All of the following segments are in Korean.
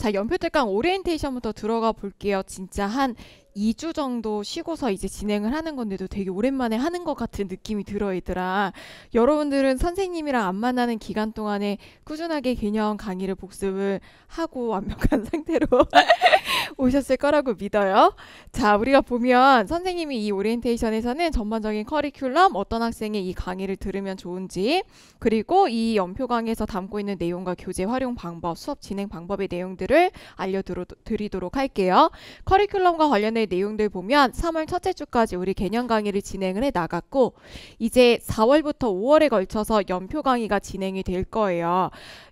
자, 연표 특강 오리엔테이션부터 들어가 볼게요. 진짜 한 2주 정도 쉬고서 이제 진행을 하는 건데도 되게 오랜만에 하는 것 같은 느낌이 들어 있더라. 여러분들은 선생님이랑 안 만나는 기간 동안에 꾸준하게 개념 강의를 복습을 하고 완벽한 상태로 오셨을 거라고 믿어요. 자, 우리가 보면 선생님이 이 오리엔테이션에서는 전반적인 커리큘럼, 어떤 학생의이 강의를 들으면 좋은지, 그리고 이 연표 강의에서 담고 있는 내용과 교재 활용 방법, 수업 진행 방법의 내용들을 알려드리도록 할게요. 커리큘럼과 관련된 전에 내용들 보면 3월 첫째 주까지 우리 개념 강의를 진행을 해 나갔고 이제 4월부터 5월에 걸쳐서 연표 강의가 진행이 될 거예요.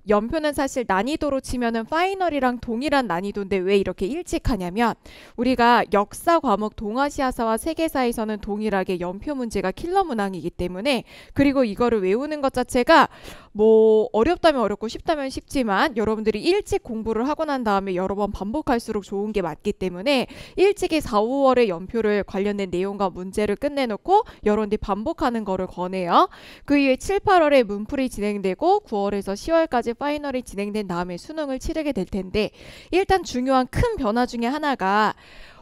연표는 사실 난이도로 치면은 파이널이랑 동일한 난이도인데 왜 이렇게 일찍 하냐면 우리가 역사 과목 동아시아사와 세계사에서는 동일하게 연표 문제가 킬러 문항이기 때문에 그리고 이거를 외우는 것 자체가 뭐 어렵다면 어렵고 쉽다면 쉽지만 여러분들이 일찍 공부를 하고 난 다음에 여러 번 반복할수록 좋은 게 맞기 때문에 일찍이 4, 5월에 연표를 관련된 내용과 문제를 끝내놓고 여러분들이 반복하는 거를 권해요. 그 이후에 7, 8월에 문풀이 진행되고 9월에서 10월까지 파이널이 진행된 다음에 수능을 치르게 될 텐데 일단 중요한 큰 변화 중에 하나가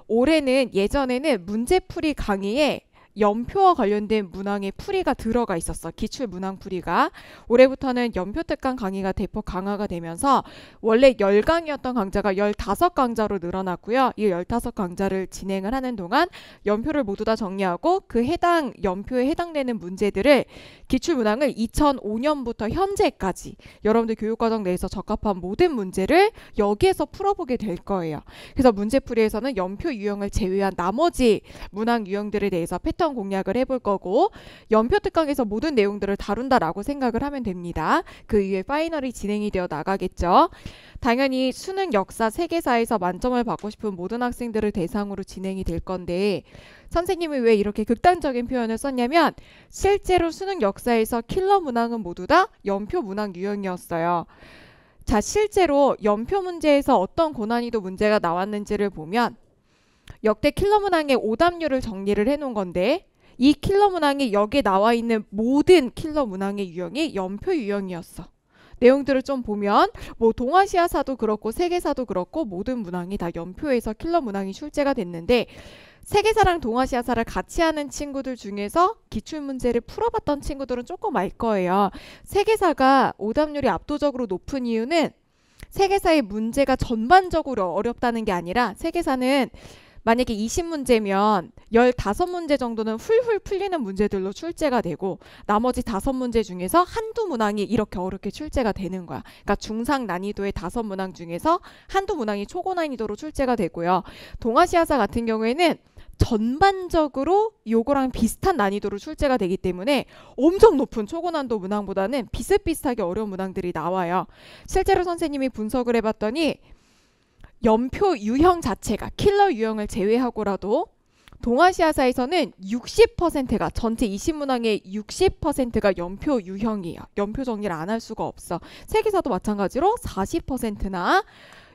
올해는 예전에는 문제풀이 강의에 연표와 관련된 문항의 풀이가 들어가 있었어. 기출 문항 풀이가. 올해부터는 연표 특강 강의가 대폭 강화가 되면서 원래 열강이었던 강좌가 열 다섯 강좌로 늘어났고요. 이열 다섯 강좌를 진행을 하는 동안 연표를 모두 다 정리하고 그 해당 연표에 해당되는 문제들을 기출 문항을 2005년부터 현재까지 여러분들 교육과정 내에서 적합한 모든 문제를 여기에서 풀어보게 될 거예요. 그래서 문제풀이에서는 연표 유형을 제외한 나머지 문항 유형들에 대해서 패턴 포지 공략을 해볼 거고 연표 특강에서 모든 내용들을 다룬다라고 생각을 하면 됩니다. 그 이후에 파이널이 진행이 되어 나가겠죠. 당연히 수능 역사 세계사에서 만점을 받고 싶은 모든 학생들을 대상으로 진행이 될 건데 선생님이 왜 이렇게 극단적인 표현을 썼냐면 실제로 수능 역사에서 킬러 문항은 모두 다 연표 문항 유형이었어요. 자, 실제로 연표 문제에서 어떤 고난이도 문제가 나왔는지를 보면 역대 킬러 문항의 오답률을 정리를 해놓은 건데 이 킬러 문항이 여기에 나와 있는 모든 킬러 문항의 유형이 연표 유형이었어. 내용들을 좀 보면 뭐 동아시아사도 그렇고 세계사도 그렇고 모든 문항이 다 연표에서 킬러 문항이 출제가 됐는데 세계사랑 동아시아사를 같이 하는 친구들 중에서 기출문제를 풀어봤던 친구들은 조금 알 거예요. 세계사가 오답률이 압도적으로 높은 이유는 세계사의 문제가 전반적으로 어렵다는 게 아니라 세계사는 만약에 20문제면 15문제 정도는 훌훌 풀리는 문제들로 출제가 되고 나머지 5문제 중에서 한두 문항이 이렇게 어렵게 출제가 되는 거야. 그러니까 중상 난이도의 5문항 중에서 한두 문항이 초고 난이도로 출제가 되고요. 동아시아사 같은 경우에는 전반적으로 요거랑 비슷한 난이도로 출제가 되기 때문에 엄청 높은 초고난도 문항보다는 비슷비슷하게 어려운 문항들이 나와요. 실제로 선생님이 분석을 해봤더니 연표 유형 자체가 킬러 유형을 제외하고라도 동아시아사에서는 60%가 전체 2 0문항의 60%가 연표 유형이에요. 연표 정리를 안 할 수가 없어. 세계사도 마찬가지로 40%나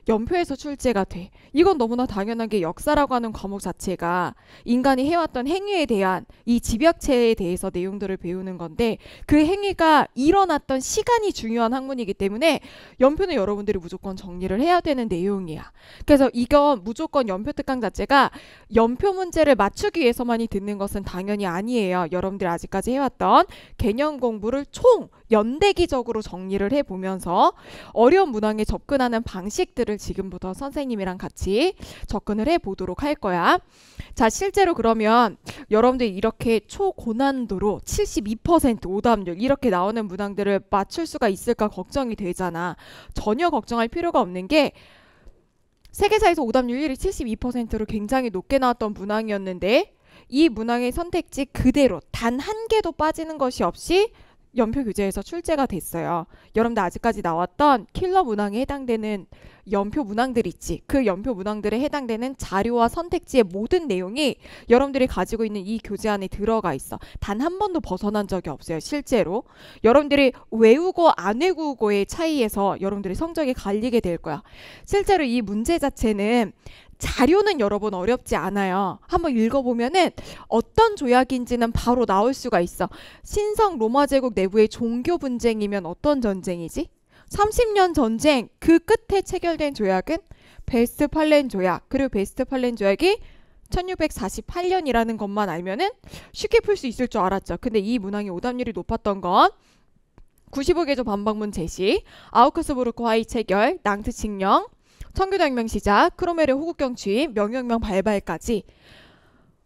연표에서 출제가 돼. 이건 너무나 당연한 게 역사라고 하는 과목 자체가 인간이 해왔던 행위에 대한 이 집약체에 대해서 내용들을 배우는 건데 그 행위가 일어났던 시간이 중요한 학문이기 때문에 연표는 여러분들이 무조건 정리를 해야 되는 내용이야. 그래서 이건 무조건 연표 특강 자체가 연표 문제를 맞추기 위해서만이 듣는 것은 당연히 아니에요. 여러분들이 아직까지 해왔던 개념 공부를 총 연대기적으로 정리를 해보면서 어려운 문항에 접근하는 방식들을 지금부터 선생님이랑 같이 접근을 해보도록 할 거야. 자, 실제로 그러면 여러분들이 이렇게 초고난도로 72% 오답률 이렇게 나오는 문항들을 맞출 수가 있을까 걱정이 되잖아. 전혀 걱정할 필요가 없는 게 세계사에서 오답률 1위 72%로 굉장히 높게 나왔던 문항이었는데 이 문항의 선택지 그대로 단 한 개도 빠지는 것이 없이 연표 교재에서 출제가 됐어요. 여러분들 아직까지 나왔던 킬러 문항에 해당되는 연표 문항들 있지. 그 연표 문항들에 해당되는 자료와 선택지의 모든 내용이 여러분들이 가지고 있는 이 교재 안에 들어가 있어. 단 한 번도 벗어난 적이 없어요. 실제로. 여러분들이 외우고 안 외우고의 차이에서 여러분들의 성적이 갈리게 될 거야. 실제로 이 문제 자체는 자료는 여러분 어렵지 않아요. 한번 읽어보면은 어떤 조약인지는 바로 나올 수가 있어. 신성 로마 제국 내부의 종교 분쟁이면 어떤 전쟁이지? 30년 전쟁 그 끝에 체결된 조약은 베스트팔렌 조약 그리고 베스트팔렌 조약이 1648년이라는 것만 알면은 쉽게 풀 수 있을 줄 알았죠. 근데 이 문항의 오답률이 높았던 건 95개조 반박문 제시, 아우크스부르크 화이 체결, 낭트 칙령, 청교장명 시작, 크로멜의 호국경 취임 명혁명 발발까지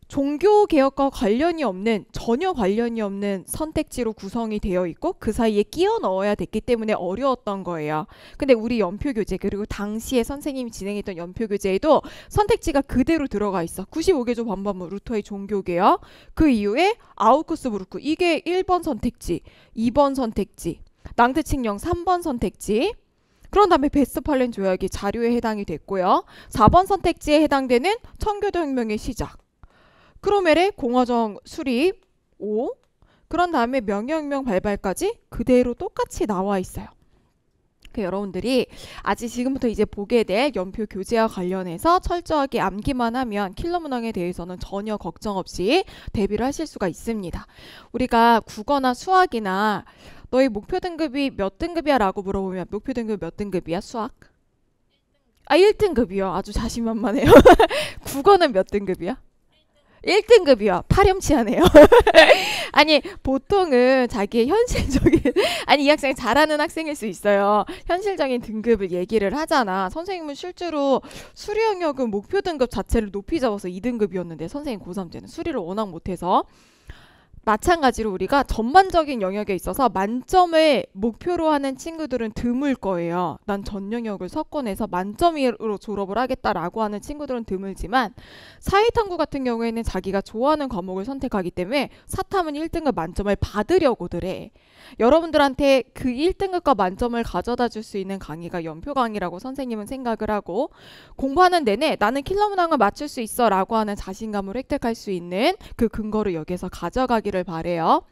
종교 개혁과 관련이 없는 전혀 관련이 없는 선택지로 구성이 되어 있고 그 사이에 끼워 넣어야 됐기 때문에 어려웠던 거예요. 근데 우리 연표 교재 그리고 당시에 선생님이 진행했던 연표 교재에도 선택지가 그대로 들어가 있어. 95개조 반반문 루터의 종교 개혁. 그 이후에 아우쿠스 부르크 이게 1번 선택지, 2번 선택지, 낭트칭령 3번 선택지, 그런 다음에 베스트팔렌 조약이 자료에 해당이 됐고요. 4번 선택지에 해당되는 청교도 혁명의 시작. 크로멜의 공화정 수립 5. 그런 다음에 명예혁명 발발까지 그대로 똑같이 나와 있어요. 학회 여러분들이 아직 지금부터 이제 보게 될 연표 교재와 관련해서 철저하게 암기만 하면 킬러 문항에 대해서는 전혀 걱정 없이 대비를 하실 수가 있습니다. 우리가 국어나 수학이나 너희 목표 등급이 몇 등급이야? 라고 물어보면 목표 등급 몇 등급이야? 수학? 아, 1등급이요. 아주 자신만만해요. 국어는 몇 등급이야? 1등급이요. 파렴치하네요. 아니, 보통은 자기의 현실적인, 아니, 이 학생이 잘하는 학생일 수 있어요. 현실적인 등급을 얘기를 하잖아. 선생님은 실제로 수리 영역은 목표 등급 자체를 높이 잡아서 2등급이었는데, 선생님 고3 때는 수리를 워낙 못해서 마찬가지로 우리가 전반적인 영역에 있어서 만점을 목표로 하는 친구들은 드물 거예요. 난 전 영역을 석권해서 만점으로 졸업을 하겠다라고 하는 친구들은 드물지만 사회탐구 같은 경우에는 자기가 좋아하는 과목을 선택하기 때문에 사탐은 1등급 만점을 받으려고들 해. 여러분들한테 그 1등급과 만점을 가져다 줄 수 있는 강의가 연표 강의라고 선생님은 생각을 하고 공부하는 내내 나는 킬러 문항을 맞출 수 있어 라고 하는 자신감을 획득할 수 있는 그 근거를 여기서 가져가기를 되기를 바래요.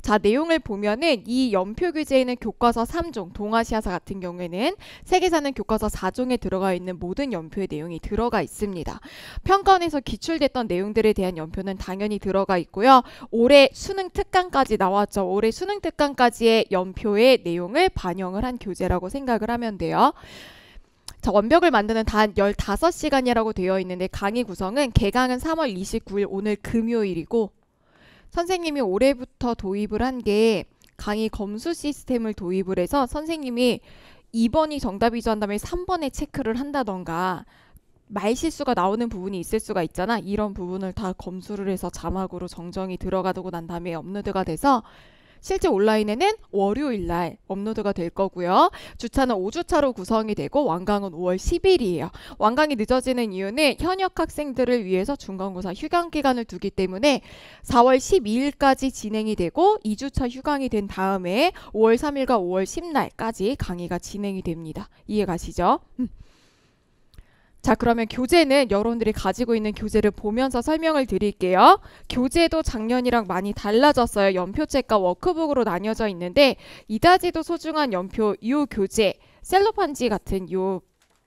자, 내용을 보면은 이 연표 규제에는 교과서 3종, 동아시아사 같은 경우에는 세계사는 교과서 4종에 들어가 있는 모든 연표의 내용이 들어가 있습니다. 평가원에서 기출됐던 내용들에 대한 연표는 당연히 들어가 있고요. 올해 수능 특강까지 나왔죠. 올해 수능 특강까지의 연표의 내용을 반영을 한 교재라고 생각을 하면 돼요. 자, 원벽을 만드는 단 15시간이라고 되어 있는데 강의 구성은 개강은 3월 29일 오늘 금요일이고 선생님이 올해부터 도입을 한 게 강의 검수 시스템을 도입을 해서 선생님이 2번이 정답이죠 한 다음에 3번에 체크를 한다던가 말실수가 나오는 부분이 있을 수가 있잖아. 이런 부분을 다 검수를 해서 자막으로 정정이 들어가고 두난 다음에 업로드가 돼서 실제 온라인에는 월요일 날 업로드가 될 거고요. 주차는 5주차로 구성이 되고 완강은 5월 10일이에요. 완강이 늦어지는 이유는 현역 학생들을 위해서 중간고사 휴강 기간을 두기 때문에 4월 12일까지 진행이 되고 2주차 휴강이 된 다음에 5월 3일과 5월 10날까지 강의가 진행이 됩니다. 이해 가시죠? 음. 자, 그러면 교재는 여러분들이 가지고 있는 교재를 보면서 설명을 드릴게요. 교재도 작년이랑 많이 달라졌어요. 연표책과 워크북으로 나뉘어져 있는데 이다지도 소중한 연표 이 교재 셀로판지 같은 요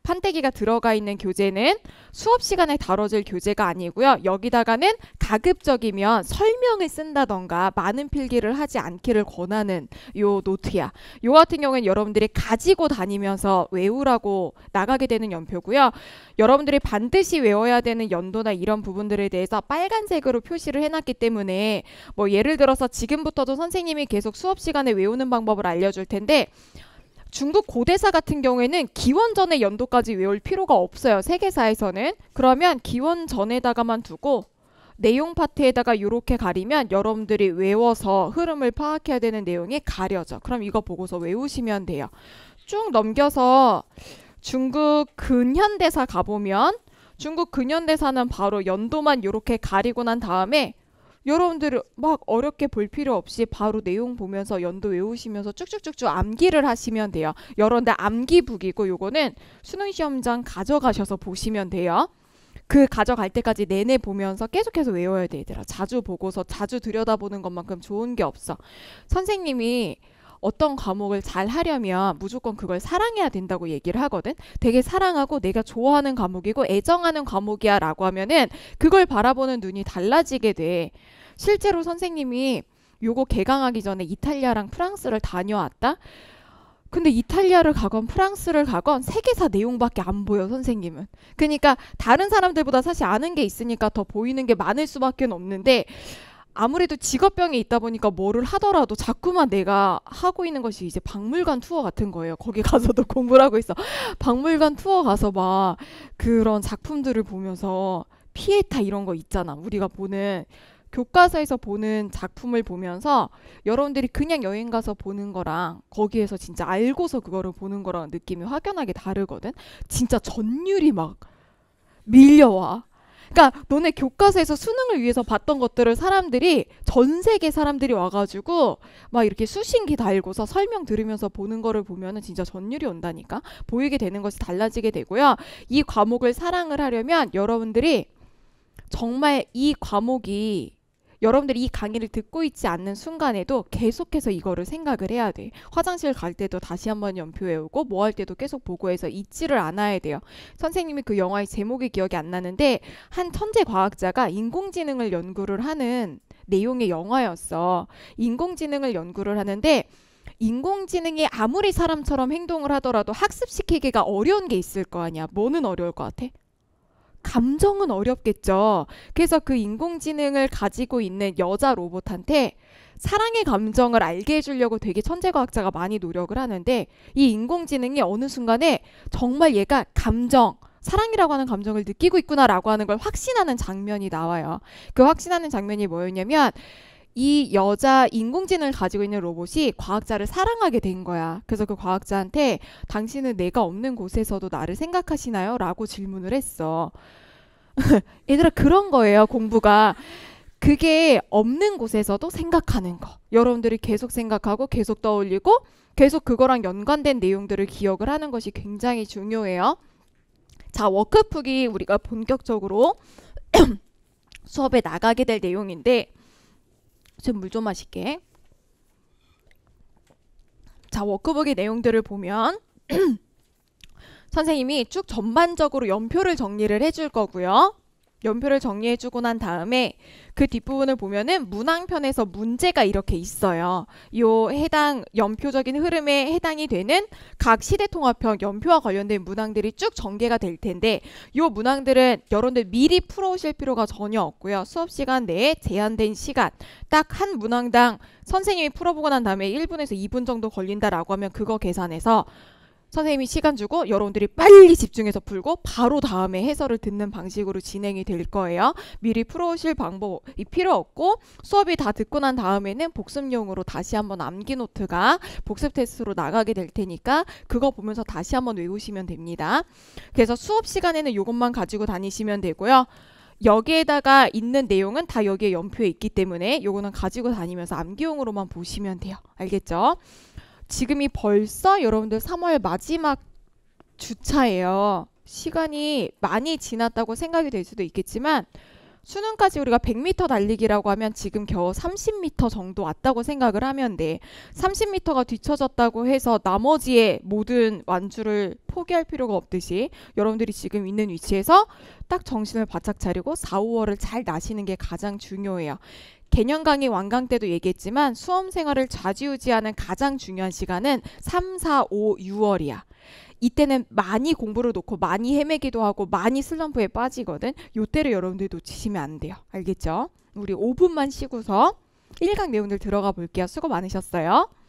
판때기가 들어가 있는 교재는 수업 시간에 다뤄질 교재가 아니고요. 여기다가는 가급적이면 설명을 쓴다던가 많은 필기를 하지 않기를 권하는 요 노트야. 요 같은 경우엔 여러분들이 가지고 다니면서 외우라고 나가게 되는 연표고요. 여러분들이 반드시 외워야 되는 연도나 이런 부분들에 대해서 빨간색으로 표시를 해놨기 때문에 뭐 예를 들어서 지금부터도 선생님이 계속 수업 시간에 외우는 방법을 알려줄 텐데 중국 고대사 같은 경우에는 기원 전의 연도까지 외울 필요가 없어요. 세계사에서는. 그러면 기원 전에다가만 두고 내용 파트에다가 이렇게 가리면 여러분들이 외워서 흐름을 파악해야 되는 내용이 가려져. 그럼 이거 보고서 외우시면 돼요. 쭉 넘겨서 중국 근현대사 가보면 중국 근현대사는 바로 연도만 이렇게 가리고 난 다음에 여러분들은 막 어렵게 볼 필요 없이 바로 내용 보면서 연도 외우시면서 쭉쭉쭉쭉 암기를 하시면 돼요. 여러분들 암기북이고 요거는 수능 시험장 가져가셔서 보시면 돼요. 그 가져갈 때까지 내내 보면서 계속해서 외워야 되더라. 자주 보고서 자주 들여다보는 것만큼 좋은 게 없어. 선생님이 어떤 과목을 잘 하려면 무조건 그걸 사랑해야 된다고 얘기를 하거든. 되게 사랑하고 내가 좋아하는 과목이고 애정하는 과목이야 라고 하면은 그걸 바라보는 눈이 달라지게 돼. 실제로 선생님이 요거 개강하기 전에 이탈리아랑 프랑스를 다녀왔다. 근데 이탈리아를 가건 프랑스를 가건 세계사 내용밖에 안 보여 선생님은. 그러니까 다른 사람들보다 사실 아는 게 있으니까 더 보이는 게 많을 수밖에 없는데 아무래도 직업병이 있다 보니까 뭐를 하더라도 자꾸만 내가 하고 있는 것이 이제 박물관 투어 같은 거예요. 거기 가서도 공부를 하고 있어. 박물관 투어 가서 막 그런 작품들을 보면서 피에타 이런 거 있잖아. 우리가 보는 교과서에서 보는 작품을 보면서 여러분들이 그냥 여행 가서 보는 거랑 거기에서 진짜 알고서 그거를 보는 거랑 느낌이 확연하게 다르거든. 진짜 전율이 막 밀려와. 그러니까 너네 교과서에서 수능을 위해서 봤던 것들을 사람들이 전 세계 사람들이 와가지고 막 이렇게 수신기 달고서 설명 들으면서 보는 거를 보면은 진짜 전율이 온다니까 보이게 되는 것이 달라지게 되고요. 이 과목을 사랑을 하려면 여러분들이 정말 이 과목이 여러분들이 이 강의를 듣고 있지 않는 순간에도 계속해서 이거를 생각을 해야 돼. 화장실 갈 때도 다시 한 번 연표외우고뭐 할 때도 계속 보고해서 잊지를 않아야 돼요. 선생님이 그 영화의 제목이 기억이 안 나는데 한 천재 과학자가 인공지능을 연구를 하는 내용의 영화였어. 인공지능을 연구를 하는데 인공지능이 아무리 사람처럼 행동을 하더라도 학습시키기가 어려운 게 있을 거 아니야. 뭐는 어려울 것 같아? 감정은 어렵겠죠. 그래서 그 인공지능을 가지고 있는 여자 로봇한테 사랑의 감정을 알게 해주려고 되게 천재과학자가 많이 노력을 하는데 이 인공지능이 어느 순간에 정말 얘가 감정, 사랑이라고 하는 감정을 느끼고 있구나라고 하는 걸 확신하는 장면이 나와요. 그 확신하는 장면이 뭐였냐면 이 여자 인공지능을 가지고 있는 로봇이 과학자를 사랑하게 된 거야. 그래서 그 과학자한테 당신은 내가 없는 곳에서도 나를 생각하시나요? 라고 질문을 했어. 얘들아, 그런 거예요, 공부가. 그게 없는 곳에서도 생각하는 거. 여러분들이 계속 생각하고 계속 떠올리고 계속 그거랑 연관된 내용들을 기억을 하는 것이 굉장히 중요해요. 자, 워크북이 우리가 본격적으로 수업에 나가게 될 내용인데 제물좀 마실게. 자, 워크북의 내용들을 보면 선생님이 쭉 전반적으로 연표를 정리를 해줄 거고요. 연표를 정리해주고 난 다음에 그 뒷부분을 보면은 문항편에서 문제가 이렇게 있어요. 요 해당 연표적인 흐름에 해당이 되는 각 시대통합형 연표와 관련된 문항들이 쭉 전개가 될 텐데 요 문항들은 여러분들 미리 풀어오실 필요가 전혀 없고요. 수업시간 내에 제한된 시간 딱 한 문항당 선생님이 풀어보고 난 다음에 1분에서 2분 정도 걸린다라고 하면 그거 계산해서 선생님이 시간 주고 여러분들이 빨리 집중해서 풀고 바로 다음에 해설을 듣는 방식으로 진행이 될 거예요. 미리 풀어오실 방법이 필요 없고 수업이 다 듣고 난 다음에는 복습용으로 다시 한번 암기 노트가 복습 테스트로 나가게 될 테니까 그거 보면서 다시 한번 외우시면 됩니다. 그래서 수업 시간에는 이것만 가지고 다니시면 되고요. 여기에다가 있는 내용은 다 여기에 연표에 있기 때문에 요거는 가지고 다니면서 암기용으로만 보시면 돼요. 알겠죠? 지금이 벌써 여러분들 3월 마지막 주차예요. 시간이 많이 지났다고 생각이 될 수도 있겠지만 수능까지 우리가 100m 달리기라고 하면 지금 겨우 30m 정도 왔다고 생각을 하면 돼. 30m가 뒤쳐졌다고 해서 나머지의 모든 완주를 포기할 필요가 없듯이 여러분들이 지금 있는 위치에서 딱 정신을 바짝 차리고 4, 5월을 잘 나시는 게 가장 중요해요. 개념 강의 완강 때도 얘기했지만 수험 생활을 좌지우지하는 가장 중요한 시간은 3, 4, 5, 6월이야. 이때는 많이 공부를 놓고 많이 헤매기도 하고 많이 슬럼프에 빠지거든. 요때를 여러분들 놓치시면 안 돼요. 알겠죠? 우리 5분만 쉬고서 1강 내용들 들어가 볼게요. 수고 많으셨어요.